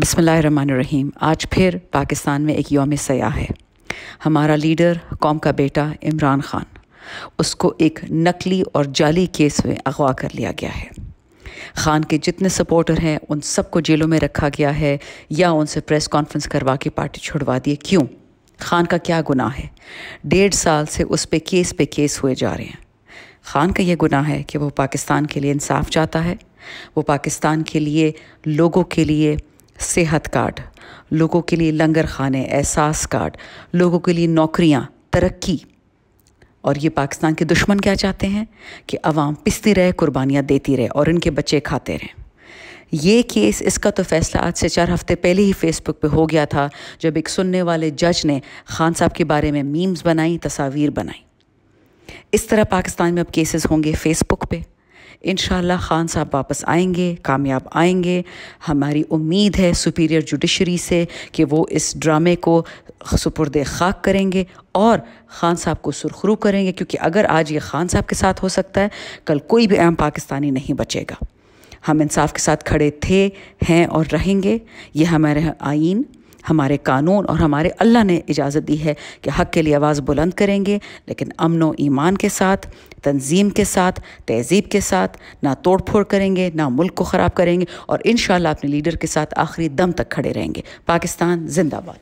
बिसमीम आज फिर पाकिस्तान में एक योम सयाह है हमारा लीडर कौम का बेटा इमरान खान उसको एक नकली और जाली केस में अगवा कर लिया गया है खान के जितने सपोर्टर हैं उन सबको जेलों में रखा गया है या उनसे प्रेस कॉन्फ्रेंस करवा के पार्टी छुड़वा दिए क्यों खान का क्या गुनाह है डेढ़ साल से उस पर केस पे केस हुए जा रहे हैं खान का यह गुनाह है कि वो पाकिस्तान के लिए इंसाफ चाहता है वो पाकिस्तान के लिए लोगों के लिए सेहत कार्ड लोगों के लिए लंगर खाने एहसास कार्ड लोगों के लिए नौकरियाँ तरक्की और ये पाकिस्तान के दुश्मन क्या चाहते हैं कि अवाम पिसती रहे कुर्बानियाँ देती रहे और इनके बच्चे खाते रहें ये केस इसका तो फैसला आज से चार हफ्ते पहले ही फेसबुक पे हो गया था जब एक सुनने वाले जज ने खान साहब के बारे में मीम्स बनाई तस्वीर बनाई इस तरह पाकिस्तान में अब केसेस होंगे फेसबुक पे इन ख़ान साहब वापस आएंगे कामयाब आएंगे हमारी उम्मीद है सुपीरियर जुडिशरी से कि वो इस ड्रामे को सुपुरद खाक करेंगे और ख़ान साहब को सुरखरू करेंगे क्योंकि अगर आज ये ख़ान साहब के साथ हो सकता है कल कोई भी आम पाकिस्तानी नहीं बचेगा हम इंसाफ के साथ खड़े थे हैं और रहेंगे ये हमारे आइन हमारे कानून और हमारे अल्लाह ने इजाज़त दी है कि हक़ के लिए आवाज़ बुलंद करेंगे लेकिन अमन व ईमान के साथ तंजीम के साथ तहजीब के साथ ना तोड़ फोड़ करेंगे ना मुल्क को ख़राब करेंगे और इन अपने लीडर के साथ आखिरी दम तक खड़े रहेंगे पाकिस्तान जिंदाबाद